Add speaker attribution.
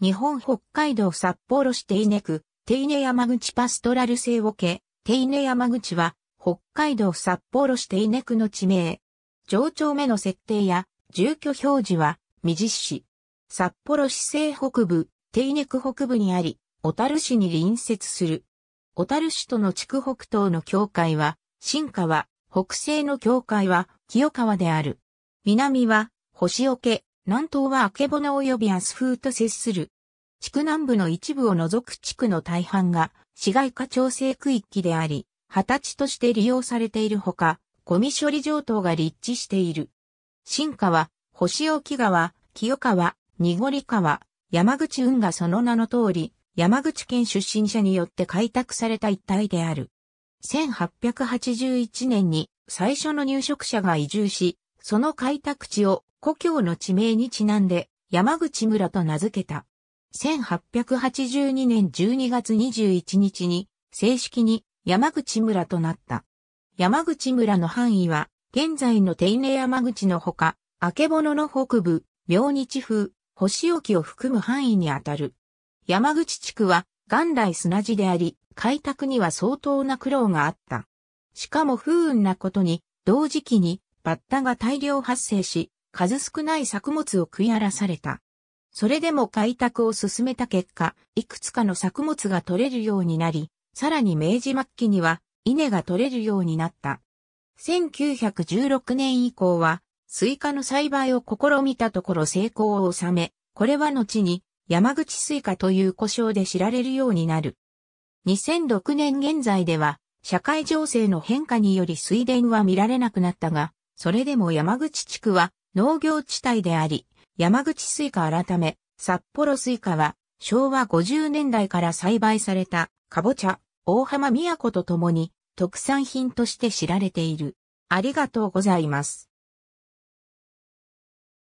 Speaker 1: 日本北海道札幌市手稲区、手稲山口パストラルを桶、手稲山口は、北海道札幌市手稲区の地名。上町目の設定や、住居表示は、未実市。札幌市西北部、手稲区北部にあり、小樽市に隣接する。小樽市との地区北東の境界は、新川、北西の境界は、清川である。南は、星桶、南東は曙及びアス風と接する。地区南部の一部を除く地区の大半が市街化調整区域であり、二十歳として利用されているほか、ゴミ処理場等が立地している。新川、星沖川、清川、濁川、山口運がその名の通り、山口県出身者によって開拓された一帯である。1881年に最初の入植者が移住し、その開拓地を故郷の地名にちなんで山口村と名付けた。1882年12月21日に正式に山口村となった。山口村の範囲は現在の手稲山口のほか、曙の北部、明日風、星置を含む範囲にあたる。山口地区は元来砂地であり、開拓には相当な苦労があった。しかも不運なことに、同時期にバッタが大量発生し、数少ない作物を食い荒らされた。それでも開拓を進めた結果、いくつかの作物が取れるようになり、さらに明治末期には稲が取れるようになった。1916年以降は、スイカの栽培を試みたところ成功を収め、これは後に山口スイカという呼称で知られるようになる。2006年現在では、社会情勢の変化により水田は見られなくなったが、それでも山口地区は農業地帯であり、山口スイカ改め、札幌スイカは昭和50年代から栽培されたカボチャ、大浜都とともに特産品として知られている。ありがとうございます。